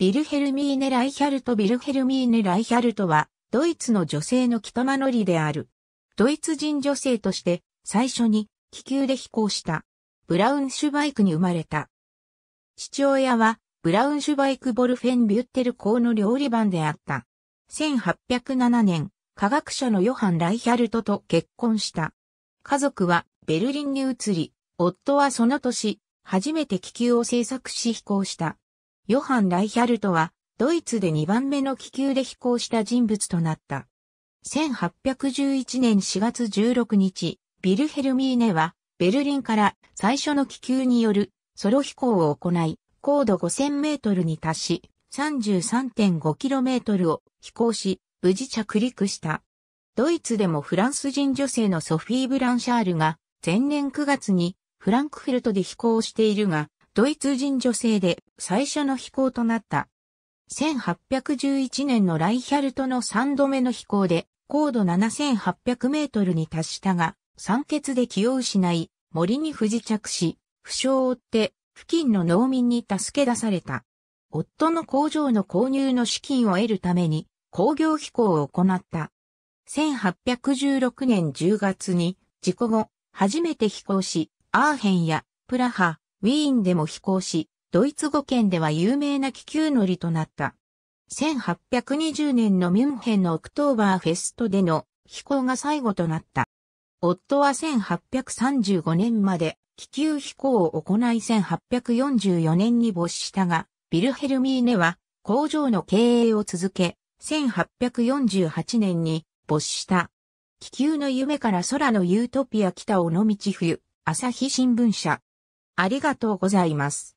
ビルヘルミーネ・ライヒャルト・ビルヘルミーネ・ライヒャルトは、ドイツの女性の北間乗りである。ドイツ人女性として、最初に気球で飛行した。ブラウンシュバイクに生まれた。父親は、ブラウンシュバイク・ボルフェン・ビュッテル公の料理番であった。1807年、科学者のヨハン・ライヒャルトと結婚した。家族はベルリンに移り、夫はその年、初めて気球を製作し飛行した。ヨハン・ライヒャルトは、ドイツで2番目の気球で飛行した人物となった。1811年4月16日、ビルヘルミーネは、ベルリンから最初の気球によるソロ飛行を行い、高度5000メートルに達し、33.5キロメートルを飛行し、無事着陸した。ドイツでもフランス人女性のソフィー・ブランシャールが前年9月にフランクフルトで飛行しているが、ドイツ人女性で最初の飛行となった。1811年のライヒャルトの3度目の飛行で高度7800メートルに達したが、酸欠で気を失い、森に不時着し、負傷を負って付近の農民に助け出された。夫の工場の購入の資金を得るために工業飛行を行った。1816年10月に事故後、初めて飛行し、アーヘンやプラハ、ウィーンでも飛行し、ドイツ語圏では有名な気球乗りとなった。1820年のミュンヘンのオクトーバーフェストでの飛行が最後となった。夫は1835年まで気球飛行を行い1844年に没したが、ビルヘルミーネは工場の経営を続け、1848年に没した。気球の夢から空のユートピア北尾道冬、朝日新聞社。ありがとうございます。